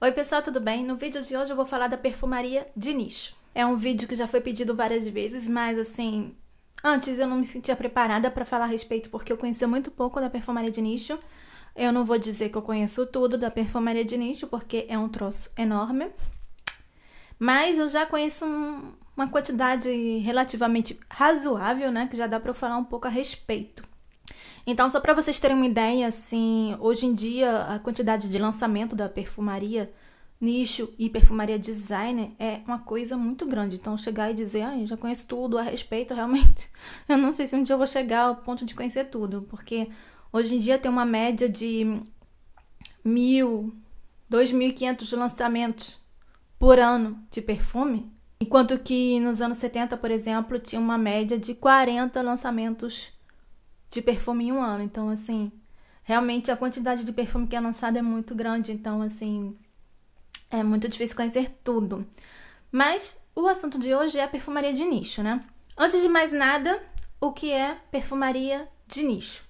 Oi pessoal, tudo bem? No vídeo de hoje eu vou falar da perfumaria de nicho. É um vídeo que já foi pedido várias vezes, mas assim, antes eu não me sentia preparada para falar a respeito porque eu conhecia muito pouco da perfumaria de nicho. Eu não vou dizer que eu conheço tudo da perfumaria de nicho porque é um troço enorme. Mas eu já conheço um, uma quantidade relativamente razoável, né, que já dá para eu falar um pouco a respeito. Então, só para vocês terem uma ideia, assim, hoje em dia a quantidade de lançamento da perfumaria nicho e perfumaria designer é uma coisa muito grande. Então, chegar e dizer, ah, eu já conheço tudo a respeito, realmente, eu não sei se um dia eu vou chegar ao ponto de conhecer tudo, porque hoje em dia tem uma média de mil, dois mil e quinhentos lançamentos por ano de perfume, enquanto que nos anos 70, por exemplo, tinha uma média de 40 lançamentos de perfume em um ano. Então, assim, realmente a quantidade de perfume que é lançada é muito grande. Então, assim, é muito difícil conhecer tudo. Mas o assunto de hoje é a perfumaria de nicho, né? Antes de mais nada, o que é perfumaria de nicho?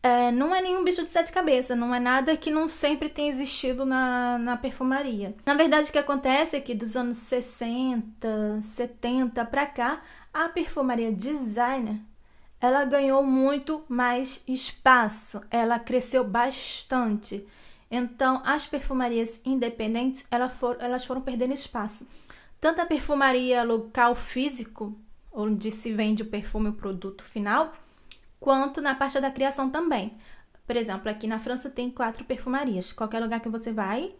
É, não é nenhum bicho de sete cabeças, não é nada que não sempre tenha existido na, na perfumaria. Na verdade, o que acontece é que dos anos 60, 70 para cá, a perfumaria designer ela ganhou muito mais espaço, ela cresceu bastante. Então, as perfumarias independentes, elas foram, elas foram perdendo espaço. Tanto a perfumaria local físico, onde se vende o perfume e o produto final, quanto na parte da criação também. Por exemplo, aqui na França tem quatro perfumarias. Qualquer lugar que você vai,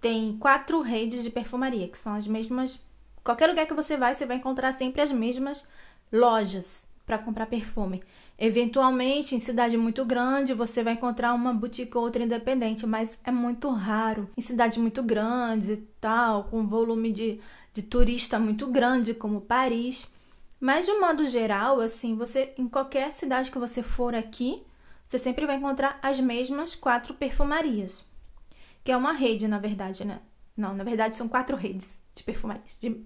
tem quatro redes de perfumaria, que são as mesmas. Qualquer lugar que você vai, você vai encontrar sempre as mesmas lojas para comprar perfume. Eventualmente, em cidade muito grande, você vai encontrar uma boutique ou outra independente, mas é muito raro. Em cidades muito grandes e tal, com volume de, de turista muito grande, como Paris. Mas de um modo geral, assim, você em qualquer cidade que você for aqui, você sempre vai encontrar as mesmas quatro perfumarias. Que é uma rede, na verdade, né? Não, na verdade são quatro redes de perfumarias, de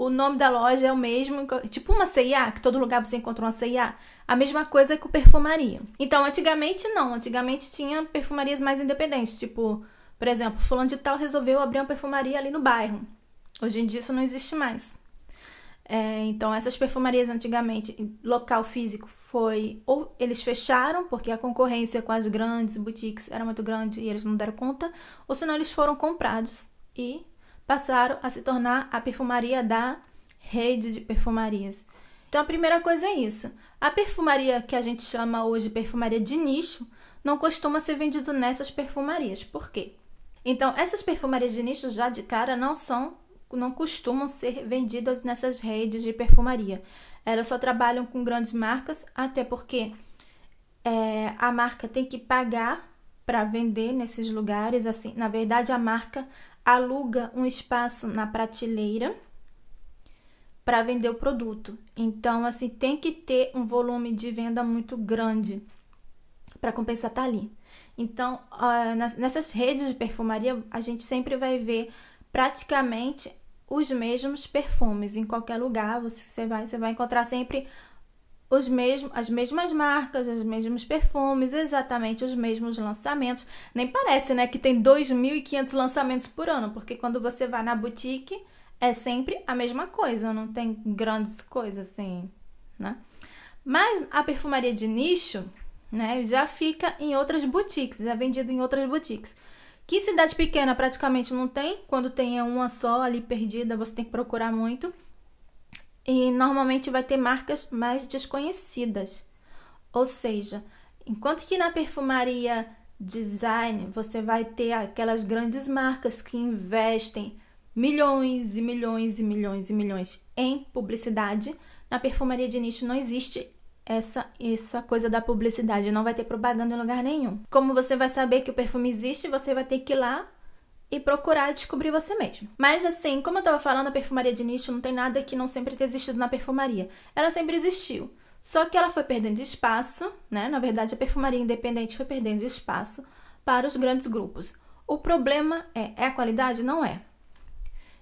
o nome da loja é o mesmo, tipo uma CIA, que todo lugar você encontra uma CIA. A mesma coisa com perfumaria. Então, antigamente não, antigamente tinha perfumarias mais independentes, tipo, por exemplo, fulano de tal resolveu abrir uma perfumaria ali no bairro. Hoje em dia isso não existe mais. É, então, essas perfumarias antigamente, local físico, foi ou eles fecharam, porque a concorrência com as grandes boutiques era muito grande e eles não deram conta, ou senão eles foram comprados e passaram a se tornar a perfumaria da rede de perfumarias. Então a primeira coisa é isso. A perfumaria que a gente chama hoje de perfumaria de nicho não costuma ser vendido nessas perfumarias. Por quê? Então essas perfumarias de nicho já de cara não são não costumam ser vendidas nessas redes de perfumaria. Elas só trabalham com grandes marcas, até porque é, a marca tem que pagar para vender nesses lugares. Assim, na verdade, a marca aluga um espaço na prateleira para vender o produto. Então, assim, tem que ter um volume de venda muito grande para compensar estar tá ali. Então, ah, nessas redes de perfumaria, a gente sempre vai ver praticamente os mesmos perfumes. Em qualquer lugar você vai, você vai encontrar sempre os mesmos, as mesmas marcas, os mesmos perfumes, exatamente os mesmos lançamentos. Nem parece, né, que tem 2.500 lançamentos por ano, porque quando você vai na boutique é sempre a mesma coisa, não tem grandes coisas assim, né? Mas a perfumaria de nicho, né, já fica em outras boutiques, é vendido em outras boutiques. Que cidade pequena praticamente não tem, quando tem é uma só ali perdida, você tem que procurar muito e normalmente vai ter marcas mais desconhecidas. Ou seja, enquanto que na perfumaria design você vai ter aquelas grandes marcas que investem milhões e milhões e milhões e milhões em publicidade, na perfumaria de nicho não existe essa essa coisa da publicidade, não vai ter propaganda em lugar nenhum. Como você vai saber que o perfume existe, você vai ter que ir lá e procurar descobrir você mesmo. Mas assim, como eu estava falando, a perfumaria de nicho não tem nada que não sempre tenha existido na perfumaria. Ela sempre existiu. Só que ela foi perdendo espaço, né? Na verdade, a perfumaria independente foi perdendo espaço para os grandes grupos. O problema é, é a qualidade? Não é.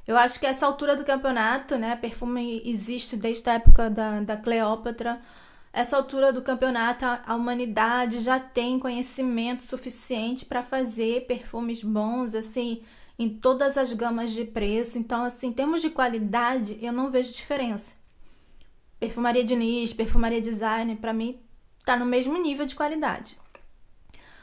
Eu acho que essa altura do campeonato, né? Perfume existe desde a época da, da Cleópatra essa altura do campeonato, a humanidade já tem conhecimento suficiente para fazer perfumes bons, assim, em todas as gamas de preço. Então, assim, em termos de qualidade, eu não vejo diferença. Perfumaria de nicho perfumaria design, para mim, tá no mesmo nível de qualidade.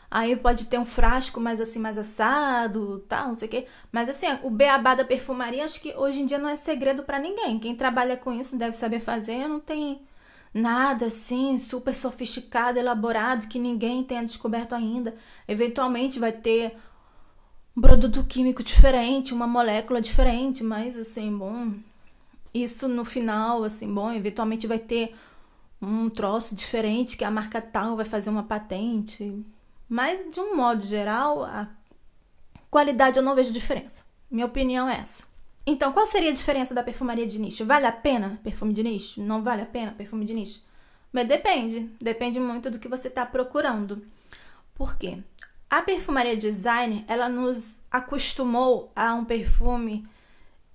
Aí pode ter um frasco mais assim, mais assado, tal, tá, não sei o quê. Mas assim, o beabá da perfumaria, acho que hoje em dia não é segredo para ninguém. Quem trabalha com isso deve saber fazer, não tem nada assim super sofisticado, elaborado, que ninguém tenha descoberto ainda. Eventualmente vai ter um produto químico diferente, uma molécula diferente, mas assim, bom, isso no final, assim, bom, eventualmente vai ter um troço diferente que a marca tal vai fazer uma patente. Mas de um modo geral, a qualidade eu não vejo diferença. Minha opinião é essa. Então, qual seria a diferença da perfumaria de nicho? Vale a pena perfume de nicho? Não vale a pena perfume de nicho? Mas depende, depende muito do que você está procurando. Por quê? A perfumaria design, ela nos acostumou a um perfume,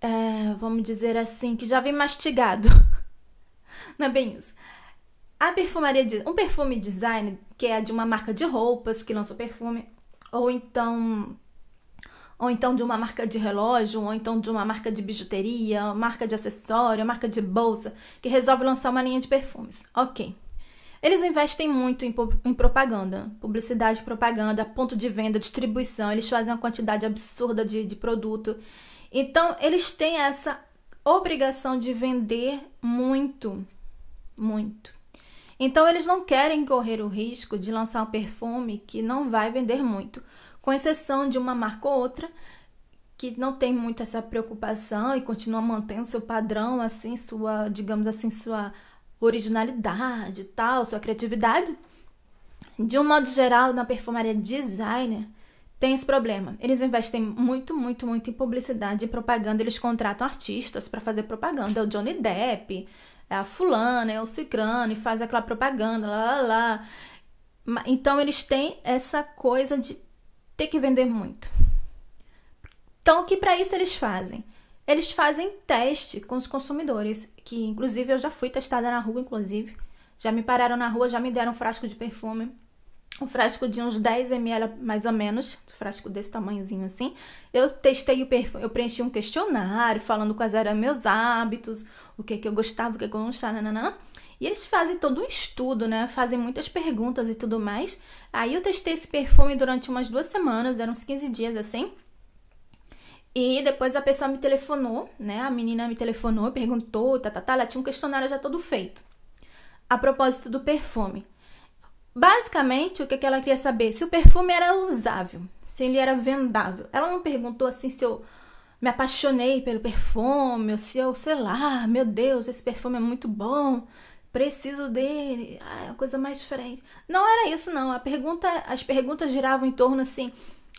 é, vamos dizer assim, que já vem mastigado. Não é bem isso. A perfumaria, de, um perfume design, que é de uma marca de roupas que lançou perfume, ou então ou então de uma marca de relógio, ou então de uma marca de bijuteria, marca de acessório, marca de bolsa, que resolve lançar uma linha de perfumes. Ok. Eles investem muito em, em propaganda, publicidade, propaganda, ponto de venda, distribuição, eles fazem uma quantidade absurda de, de produto. Então, eles têm essa obrigação de vender muito, muito. Então, eles não querem correr o risco de lançar um perfume que não vai vender muito com exceção de uma marca ou outra que não tem muito essa preocupação e continua mantendo seu padrão, assim, sua, digamos assim, sua originalidade, tal, sua criatividade. De um modo geral, na perfumaria designer, tem esse problema. Eles investem muito, muito, muito em publicidade e propaganda. Eles contratam artistas para fazer propaganda. É o Johnny Depp, é a fulana, é o cicrano, e faz aquela propaganda, lá, lá, lá. Então, eles têm essa coisa de ter que vender muito. Então, o que para isso eles fazem? Eles fazem teste com os consumidores, que inclusive eu já fui testada na rua, inclusive. Já me pararam na rua, já me deram um frasco de perfume, um frasco de uns 10 ml mais ou menos, um frasco desse tamanhozinho assim. Eu testei o perfume, eu preenchi um questionário falando quais eram meus hábitos, o que, que eu gostava, o que, que eu não gostava, nananã. E eles fazem todo um estudo, né? Fazem muitas perguntas e tudo mais. Aí eu testei esse perfume durante umas duas semanas, eram uns 15 dias assim. E depois a pessoa me telefonou, né? A menina me telefonou, perguntou, tá, tá, tá. Ela tinha um questionário já todo feito. A propósito do perfume. Basicamente, o que, ela queria saber? Se o perfume era usável, se ele era vendável. Ela não perguntou assim se eu me apaixonei pelo perfume, ou se eu, sei lá, meu Deus, esse perfume é muito bom preciso dele, ah, é uma coisa mais diferente. Não era isso, não. A pergunta, as perguntas giravam em torno assim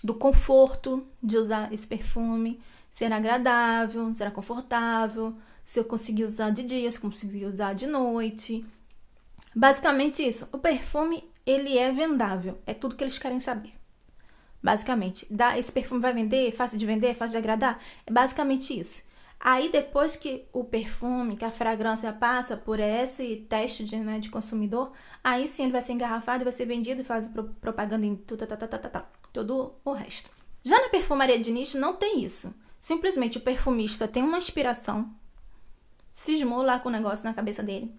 do conforto de usar esse perfume, se era agradável, se era confortável, se eu conseguia usar de dia, se eu conseguia usar de noite. Basicamente isso. O perfume ele é vendável, é tudo que eles querem saber. Basicamente, dá, esse perfume vai vender, é fácil de vender, é fácil de agradar, é basicamente isso. Aí depois que o perfume, que a fragrância passa por esse teste de, né, de consumidor, aí sim ele vai ser engarrafado, vai ser vendido e faz propaganda em tudo, tá, tá, tá, todo o resto. Já na perfumaria de nicho não tem isso. Simplesmente o perfumista tem uma inspiração, cismou lá com o negócio na cabeça dele.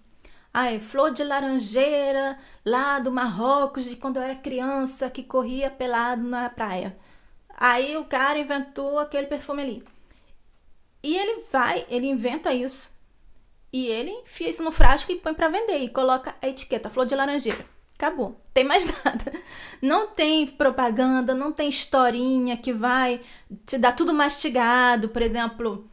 Ai, flor de laranjeira lá do Marrocos de quando eu era criança que corria pelado na praia. Aí o cara inventou aquele perfume ali. E ele vai, ele inventa isso. E ele enfia isso no frasco e põe para vender e coloca a etiqueta flor de laranjeira. Acabou. Tem mais nada. Não tem propaganda, não tem historinha que vai te dar tudo mastigado, por exemplo,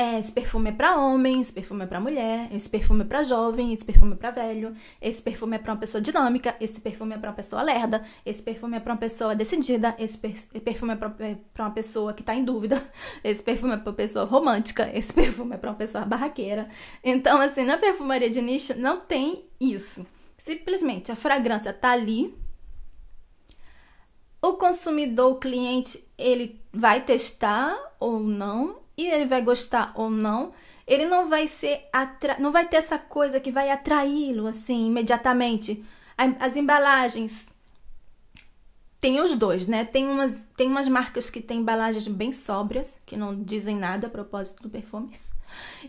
é, esse perfume é para homem, esse perfume é para mulher, esse perfume é para jovem, esse perfume é para velho, esse perfume é para uma pessoa dinâmica, esse perfume é para uma pessoa lerda, esse perfume é para uma pessoa decidida, esse perfume é para uma pessoa que tá em dúvida, esse perfume é para uma pessoa romântica, esse perfume é para uma pessoa barraqueira. Então, assim, na perfumaria de nicho não tem isso. Simplesmente a fragrância tá ali. O consumidor, o cliente, ele vai testar ou não, e ele vai gostar ou não, ele não vai ser atra... não vai ter essa coisa que vai atraí-lo assim imediatamente. As embalagens tem os dois, né? Tem umas, tem umas marcas que têm embalagens bem sóbrias, que não dizem nada a propósito do perfume.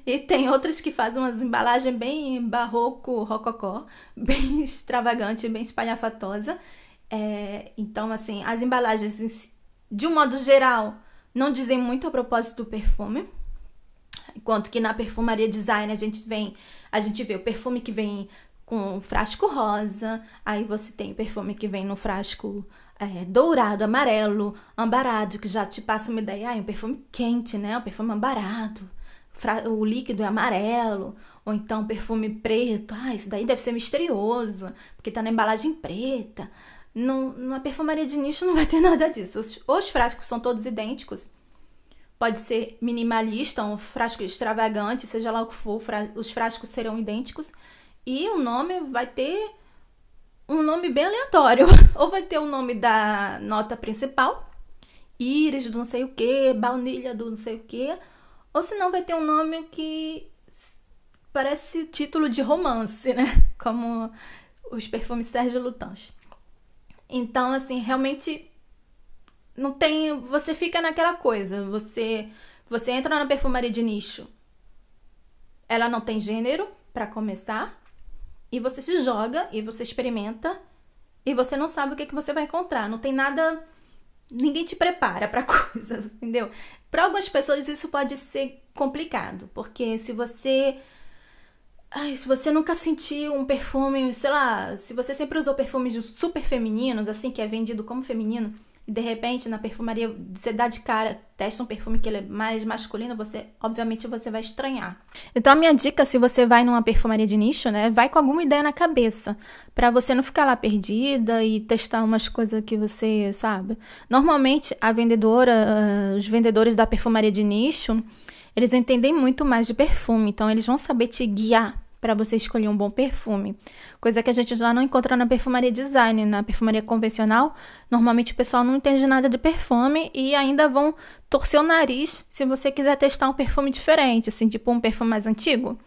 E tem outras que fazem umas embalagens bem barroco, rococó, bem extravagante, bem espalhafatosa. É, então, assim, as embalagens, de um modo geral, não dizem muito a propósito do perfume. Enquanto que na perfumaria design a gente vem, a gente vê o perfume que vem com frasco rosa, aí você tem o perfume que vem no frasco é, dourado, amarelo, ambarado, que já te passa uma ideia, ah, é um perfume quente, né? Um perfume ambarado, o líquido é amarelo, ou então perfume preto, ah, isso daí deve ser misterioso, porque tá na embalagem preta na perfumaria de nicho não vai ter nada disso. Os, os frascos são todos idênticos. Pode ser minimalista, um frasco extravagante, seja lá o que for, os frascos serão idênticos. E o nome vai ter um nome bem aleatório. Ou vai ter o nome da nota principal, íris do não sei o que, baunilha do não sei o que. Ou senão vai ter um nome que parece título de romance, né? Como os perfumes Sérgio Lutens. Então, assim, realmente não tem. Você fica naquela coisa. Você, você entra na perfumaria de nicho. Ela não tem gênero, para começar. E você se joga e você experimenta. E você não sabe o que, que você vai encontrar. Não tem nada. Ninguém te prepara pra coisa, entendeu? Para algumas pessoas isso pode ser complicado, porque se você Ai, se você nunca sentiu um perfume, sei lá, se você sempre usou perfumes super femininos, assim, que é vendido como feminino, e de repente na perfumaria você dá de cara, testa um perfume que ele é mais masculino, você, obviamente, você vai estranhar. Então a minha dica, se você vai numa perfumaria de nicho, né, vai com alguma ideia na cabeça, para você não ficar lá perdida e testar umas coisas que você, sabe? Normalmente a vendedora, ah, os vendedores da perfumaria de nicho, eles entendem muito mais de perfume, então eles vão saber te guiar para você escolher um bom perfume. Coisa que a gente já não encontra na perfumaria design, na perfumaria convencional, normalmente o pessoal não entende nada de perfume e ainda vão torcer o nariz se você quiser testar um perfume diferente, assim, tipo um perfume mais antigo.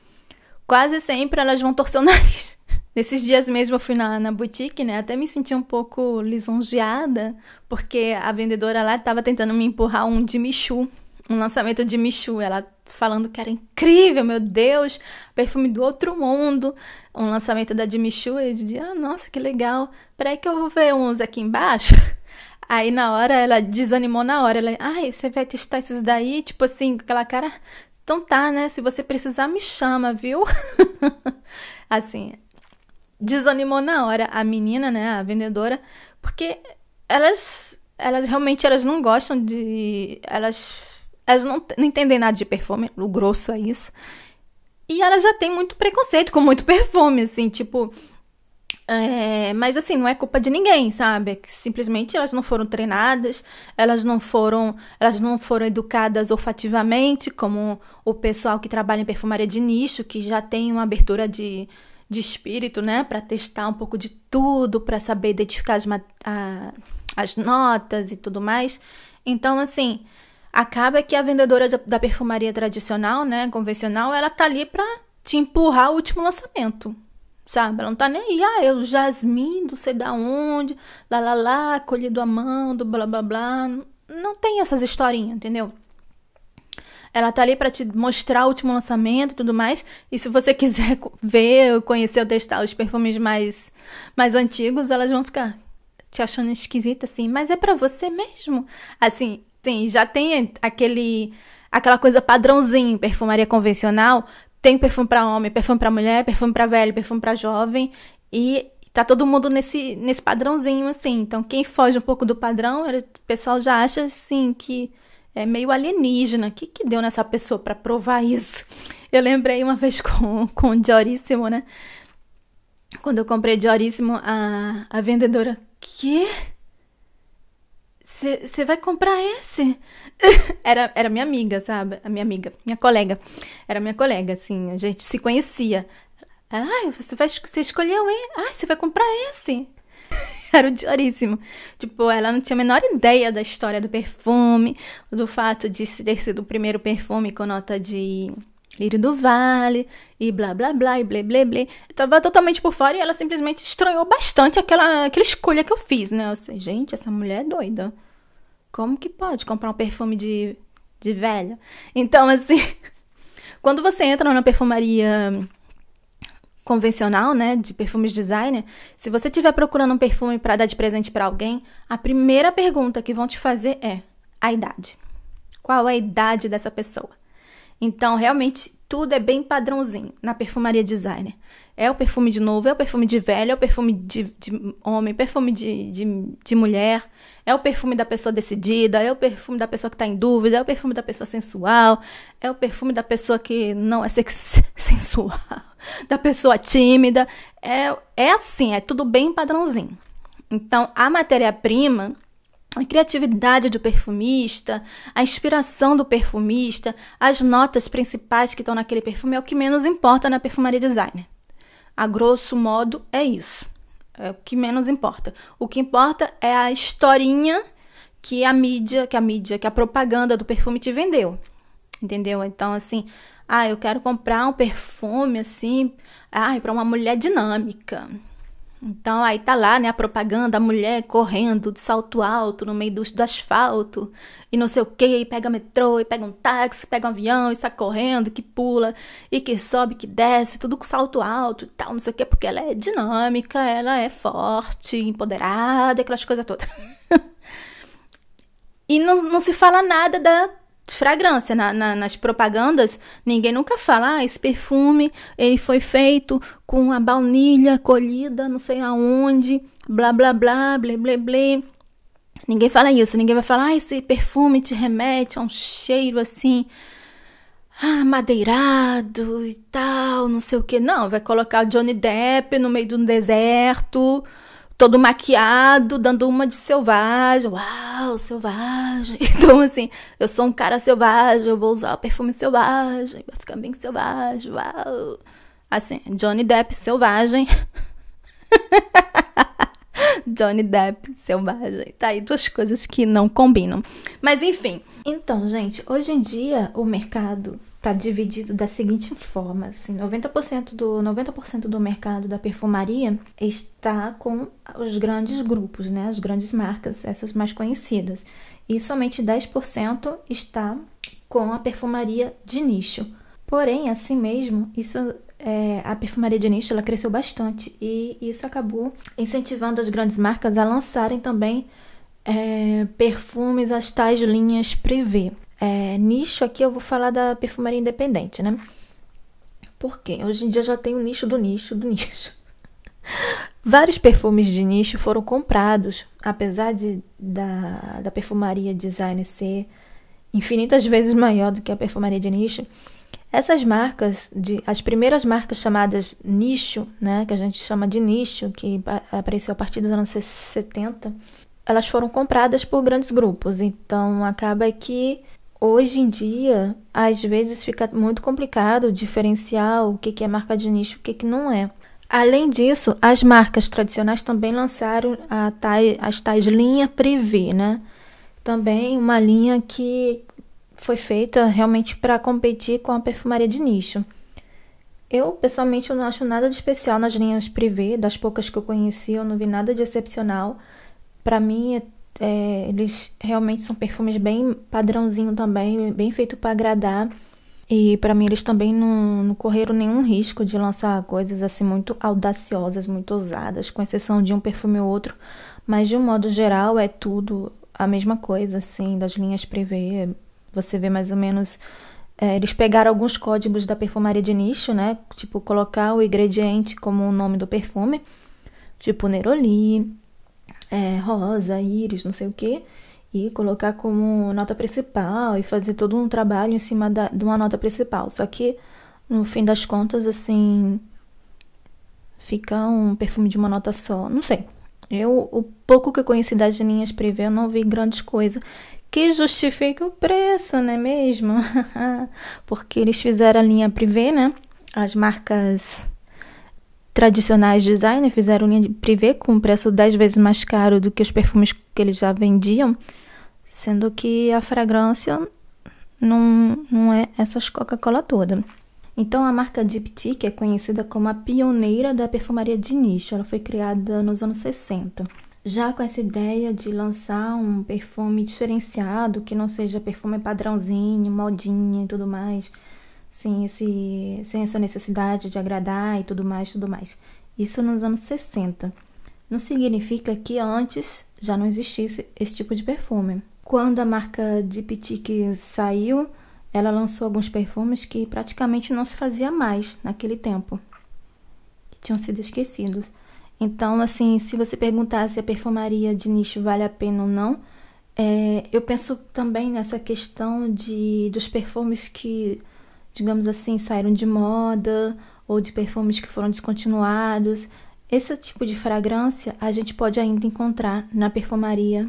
Quase sempre elas vão torcer o nariz. Nesses dias mesmo eu fui na, na boutique, né? Até me senti um pouco lisonjeada, porque a vendedora lá estava tentando me empurrar um de Michu, um lançamento de Michu, ela falando que era incrível, meu Deus, perfume do outro mundo, um lançamento da Michu, e eu dizia, ah, nossa, que legal, peraí que eu vou ver uns aqui embaixo. Aí na hora ela desanimou na hora, ela, ai, você vai testar esses daí, tipo assim, com aquela cara, então tá, né, se você precisar me chama, viu? assim, desanimou na hora a menina, né, a vendedora, porque elas elas realmente elas não gostam de elas elas não, não entendem nada de perfume, o grosso é isso. E elas já têm muito preconceito com muito perfume, assim, tipo. É, mas assim, não é culpa de ninguém, sabe? É simplesmente elas não foram treinadas, elas não foram, elas não foram educadas olfativamente, como o pessoal que trabalha em perfumaria de nicho, que já tem uma abertura de, de espírito, né? Para testar um pouco de tudo, para saber identificar as, a, as notas e tudo mais. Então, assim, acaba que a vendedora da perfumaria tradicional, né, convencional, ela tá ali para te empurrar o último lançamento. Sabe? Ela não tá nem aí, ah, eu é jasmim, não sei da onde, lá lá lá, colhido a mão, do blá blá blá. Não tem essas historinhas, entendeu? Ela tá ali para te mostrar o último lançamento e tudo mais. E se você quiser ver, conhecer ou testar os perfumes mais, mais antigos, elas vão ficar te achando esquisita assim. Mas é para você mesmo? Assim, Sim, já tem aquele aquela coisa padrãozinho, perfumaria convencional, tem perfume para homem, perfume para mulher, perfume para velho, perfume para jovem e tá todo mundo nesse nesse padrãozinho assim. Então, quem foge um pouco do padrão, o pessoal já acha assim que é meio alienígena. O que, que deu nessa pessoa para provar isso? Eu lembrei uma vez com, com o Dioríssimo, né? Quando eu comprei Dioríssimo, a, a vendedora, que? você vai comprar esse? era, era minha amiga, sabe? A minha amiga, minha colega. Era minha colega, assim, a gente se conhecia. Ai, ah, você, vai, você escolheu, hein? Ai, ah, você vai comprar esse? era o dioríssimo. Tipo, ela não tinha a menor ideia da história do perfume, do fato de ter sido o primeiro perfume com nota de lírio do vale, e blá blá blá, e blé blé blé. tava totalmente por fora e ela simplesmente estranhou bastante aquela, aquela escolha que eu fiz, né? Eu sei, gente, essa mulher é doida. Como que pode comprar um perfume de, de velha? Então, assim, quando você entra numa perfumaria convencional, né, de perfumes designer, se você estiver procurando um perfume para dar de presente para alguém, a primeira pergunta que vão te fazer é a idade. Qual é a idade dessa pessoa? Então, realmente, tudo é bem padrãozinho na perfumaria designer. É o perfume de novo, é o perfume de velho, é o perfume de, de homem, perfume de, de, de, mulher, é o perfume da pessoa decidida, é o perfume da pessoa que está em dúvida, é o perfume da pessoa sensual, é o perfume da pessoa que não é sex sensual, da pessoa tímida. É, é assim, é tudo bem padrãozinho. Então, a matéria-prima a criatividade do perfumista, a inspiração do perfumista, as notas principais que estão naquele perfume é o que menos importa na perfumaria designer. A grosso modo é isso. É o que menos importa. O que importa é a historinha que a mídia, que a mídia, que a propaganda do perfume te vendeu. Entendeu? Então assim, ah, eu quero comprar um perfume assim, ah, para uma mulher dinâmica então aí tá lá, né, a propaganda, a mulher correndo de salto alto no meio do, do asfalto e não sei o que, e pega metrô, e pega um táxi, pega um avião, e sai correndo, que pula, e que sobe, que desce, tudo com salto alto e tal, não sei o que, porque ela é dinâmica, ela é forte, empoderada, aquelas coisas todas. e não, não se fala nada da fragrância, na, na, nas propagandas, ninguém nunca fala, ah, esse perfume, ele foi feito com a baunilha colhida não sei aonde, blá, blá, blá, blé, blé, blé. Ninguém fala isso, ninguém vai falar, ah, esse perfume te remete a um cheiro assim, ah, madeirado e tal, não sei o que. Não, vai colocar o Johnny Depp no meio de um deserto, todo maquiado, dando uma de selvagem. Uau, selvagem. Então, assim, eu sou um cara selvagem, eu vou usar o perfume selvagem, vai ficar bem selvagem. Uau. Assim, Johnny Depp selvagem. Johnny Depp, selvagem. Tá aí duas coisas que não combinam. Mas enfim. Então, gente, hoje em dia o mercado tá dividido da seguinte forma, assim, 90% do 90% do mercado da perfumaria está com os grandes grupos, né, as grandes marcas, essas mais conhecidas. E somente 10% está com a perfumaria de nicho. Porém, assim mesmo, isso é, a perfumaria de nicho ela cresceu bastante e isso acabou incentivando as grandes marcas a lançarem também é, perfumes as tais linhas privê é, nicho aqui eu vou falar da perfumaria independente, né? Porque hoje em dia já tem o um nicho do nicho do nicho. Vários perfumes de nicho foram comprados, apesar de, da, da perfumaria design ser infinitas vezes maior do que a perfumaria de nicho. Essas marcas, de, as primeiras marcas chamadas nicho, né, que a gente chama de nicho, que apareceu a partir dos anos 70, elas foram compradas por grandes grupos. Então acaba que Hoje em dia, às vezes fica muito complicado diferenciar o que é marca de nicho e o que não é. Além disso, as marcas tradicionais também lançaram tais, as tais linhas privê, né? Também uma linha que foi feita realmente para competir com a perfumaria de nicho. Eu, pessoalmente, eu não acho nada de especial nas linhas privê, das poucas que eu conheci, eu não vi nada de excepcional. Para mim, é é, eles realmente são perfumes bem padrãozinho também, bem feito para agradar. E para mim eles também não, não, correram nenhum risco de lançar coisas assim muito audaciosas, muito ousadas, com exceção de um perfume ou outro. Mas de um modo geral é tudo a mesma coisa, assim, das linhas prevê. Você vê mais ou menos. É, eles pegaram alguns códigos da perfumaria de nicho, né? Tipo, colocar o ingrediente como o nome do perfume, tipo Neroli, é, rosa, íris, não sei o que, e colocar como nota principal e fazer todo um trabalho em cima da, de uma nota principal. Só que, no fim das contas, assim, fica um perfume de uma nota só. Não sei. Eu, o pouco que eu conheci das linhas privê, eu não vi grandes coisas que justifique o preço, não é mesmo? Porque eles fizeram a linha privê, né? As marcas tradicionais designer fizeram linha de privê com um preço 10 vezes mais caro do que os perfumes que eles já vendiam, sendo que a fragrância não, não é essas Coca-Cola toda. Então a marca Diptyque é conhecida como a pioneira da perfumaria de nicho. Ela foi criada nos anos 60. Já com essa ideia de lançar um perfume diferenciado, que não seja perfume padrãozinho, modinha e tudo mais, sem, esse, sem essa necessidade de agradar e tudo mais, tudo mais. Isso nos anos 60. Não significa que antes já não existisse esse tipo de perfume. Quando a marca que saiu, ela lançou alguns perfumes que praticamente não se fazia mais naquele tempo, que tinham sido esquecidos. Então, assim, se você perguntar se a perfumaria de nicho vale a pena ou não, é, eu penso também nessa questão de dos perfumes que digamos assim, saíram de moda ou de perfumes que foram descontinuados. Esse tipo de fragrância a gente pode ainda encontrar na perfumaria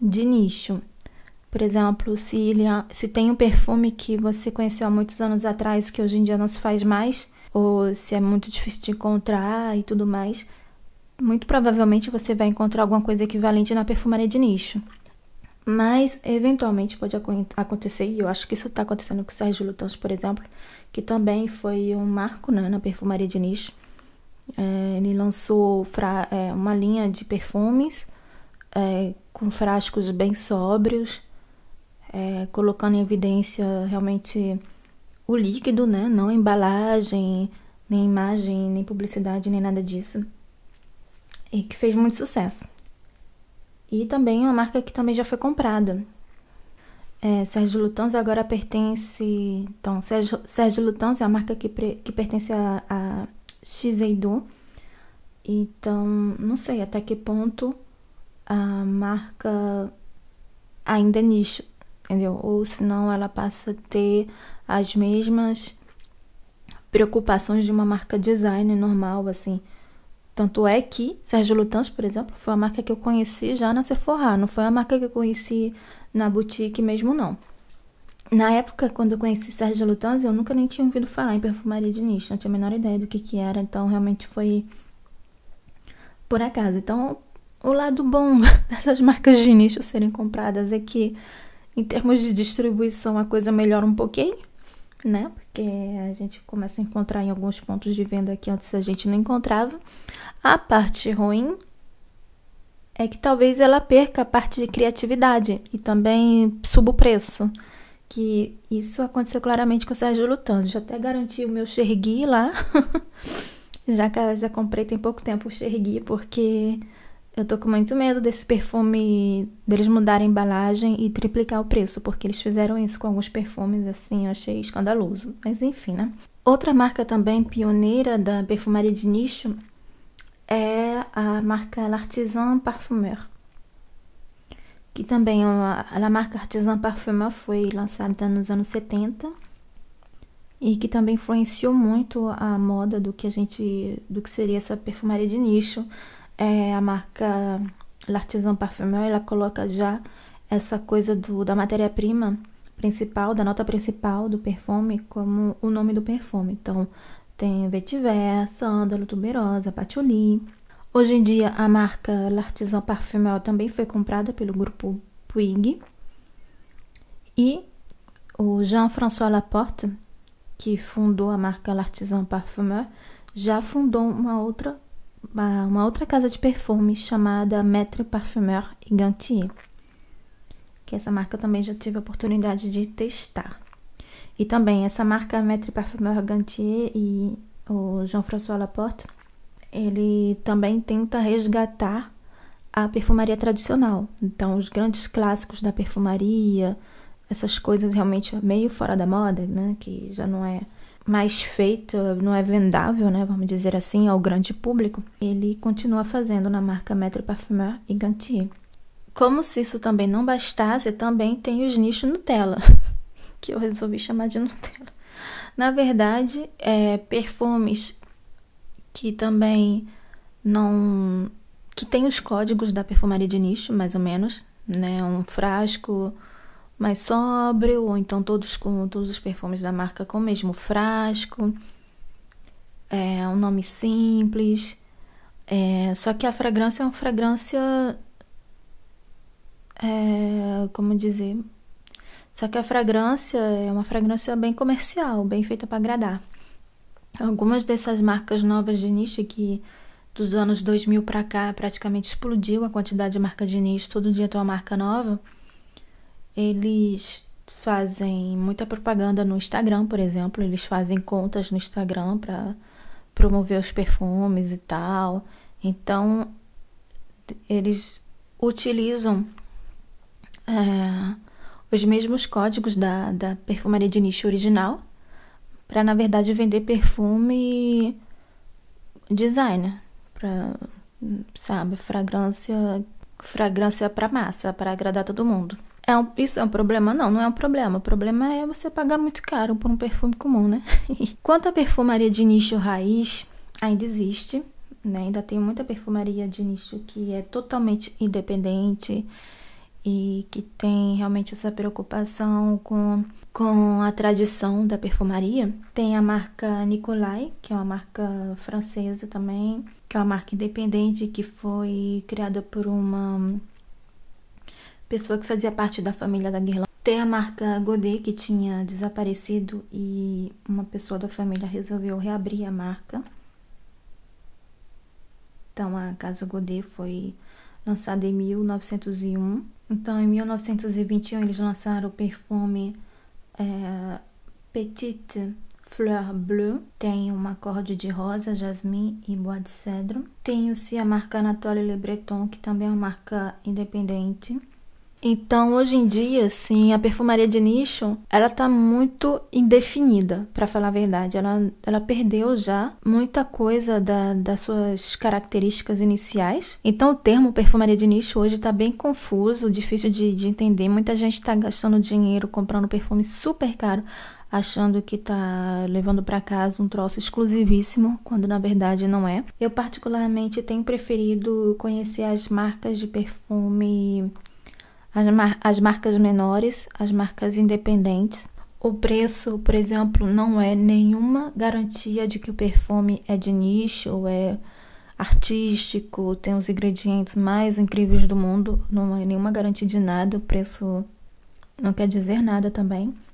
de nicho. Por exemplo, se, ele, é, se tem um perfume que você conheceu há muitos anos atrás que hoje em dia não se faz mais, ou se é muito difícil de encontrar e tudo mais, muito provavelmente você vai encontrar alguma coisa equivalente na perfumaria de nicho. Mas, eventualmente, pode acontecer, e eu acho que isso está acontecendo com o Sérgio Lutans, por exemplo, que também foi um marco né, na perfumaria de nicho. É, ele lançou fra é, uma linha de perfumes é, com frascos bem sóbrios, é, colocando em evidência realmente o líquido, né? não embalagem, nem imagem, nem publicidade, nem nada disso. E que fez muito sucesso. E também uma marca que também já foi comprada. É, Sérgio Lutanz agora pertence. Então, Sérgio, Sérgio Lutanzi é a marca que, pre, que pertence a, a Então, não sei até que ponto a marca ainda é nicho, entendeu? Ou se não ela passa a ter as mesmas preocupações de uma marca design normal, assim. Tanto é que Sérgio Lutans, por exemplo, foi a marca que eu conheci já na Sephora, não foi a marca que eu conheci na boutique mesmo, não. Na época, quando eu conheci Sérgio Lutans, eu nunca nem tinha ouvido falar em perfumaria de nicho, não tinha a menor ideia do que, que era, então realmente foi por acaso. Então, o lado bom dessas marcas de nicho serem compradas é que, em termos de distribuição, a coisa melhora um pouquinho né? Porque a gente começa a encontrar em alguns pontos de venda que antes a gente não encontrava. A parte ruim é que talvez ela perca a parte de criatividade e também suba o preço. Que isso aconteceu claramente com o Sérgio Lutando. Já até garanti o meu Xergui lá. já, já comprei tem pouco tempo o Xergui, porque eu tô com muito medo desse perfume deles mudarem a embalagem e triplicar o preço, porque eles fizeram isso com alguns perfumes assim, eu achei escandaloso. Mas enfim, né? Outra marca também pioneira da perfumaria de nicho é a marca L'Artisan Parfumeur. Que também é a, a marca Artisan Parfumeur foi lançada nos anos 70 e que também influenciou muito a moda do que a gente do que seria essa perfumaria de nicho é, a marca L'Artisan Parfumeur, ela coloca já essa coisa do, da matéria-prima principal, da nota principal do perfume, como o nome do perfume. Então, tem vetiver, sândalo, tuberosa, patchouli. Hoje em dia, a marca L'Artisan Parfumeur também foi comprada pelo grupo Puig. E o Jean-François Laporte, que fundou a marca L'Artisan Parfumeur, já fundou uma outra uma outra casa de perfumes chamada Maître Parfumeur Gantier, que essa marca eu também já tive a oportunidade de testar. E também essa marca Maître Parfumeur Gantier e o Jean-François Laporte, ele também tenta resgatar a perfumaria tradicional. Então, os grandes clássicos da perfumaria, essas coisas realmente meio fora da moda, né, que já não é mais feito, não é vendável, né, vamos dizer assim, ao grande público, ele continua fazendo na marca Metro Parfumeur e Gantier. Como se isso também não bastasse, também tem os nichos Nutella, que eu resolvi chamar de Nutella. Na verdade, é, perfumes que também não. que tem os códigos da perfumaria de nicho, mais ou menos, né? Um frasco, mais sóbrio, ou então todos com todos os perfumes da marca com o mesmo frasco. É um nome simples. É, só que a fragrância é uma fragrância. É, como dizer? Só que a fragrância é uma fragrância bem comercial, bem feita para agradar. Algumas dessas marcas novas de nicho que dos anos 2000 para cá praticamente explodiu a quantidade de marca de nicho, todo dia tem uma marca nova. Eles fazem muita propaganda no Instagram, por exemplo, eles fazem contas no Instagram para promover os perfumes e tal. Então, eles utilizam é, os mesmos códigos da, da perfumaria de nicho original para, na verdade, vender perfume designer, para, sabe, fragrância, fragrância para massa, para agradar todo mundo. É um, isso é um problema? Não, não é um problema. O problema é você pagar muito caro por um perfume comum, né? Quanto à perfumaria de nicho raiz, ainda existe, né? Ainda tem muita perfumaria de nicho que é totalmente independente e que tem realmente essa preocupação com, com a tradição da perfumaria. Tem a marca Nicolai, que é uma marca francesa também, que é uma marca independente que foi criada por uma pessoa que fazia parte da família da Guerlain Tem a marca Godet que tinha desaparecido e uma pessoa da família resolveu reabrir a marca. Então a Casa Godet foi lançada em 1901. Então em 1921 eles lançaram o perfume é, Petite Fleur Bleue, tem um acorde de rosa, jasmim e bois de cedro. Tem o a marca Anatole Le Breton, que também é uma marca independente. Então, hoje em dia, sim, a perfumaria de nicho, ela tá muito indefinida, para falar a verdade. Ela, ela perdeu já muita coisa da, das suas características iniciais. Então, o termo perfumaria de nicho hoje tá bem confuso, difícil de, de entender. Muita gente tá gastando dinheiro comprando perfume super caro achando que tá levando para casa um troço exclusivíssimo, quando na verdade não é. Eu particularmente tenho preferido conhecer as marcas de perfume as, mar as marcas menores, as marcas independentes. O preço, por exemplo, não é nenhuma garantia de que o perfume é de nicho ou é artístico, tem os ingredientes mais incríveis do mundo, não é nenhuma garantia de nada, o preço não quer dizer nada também.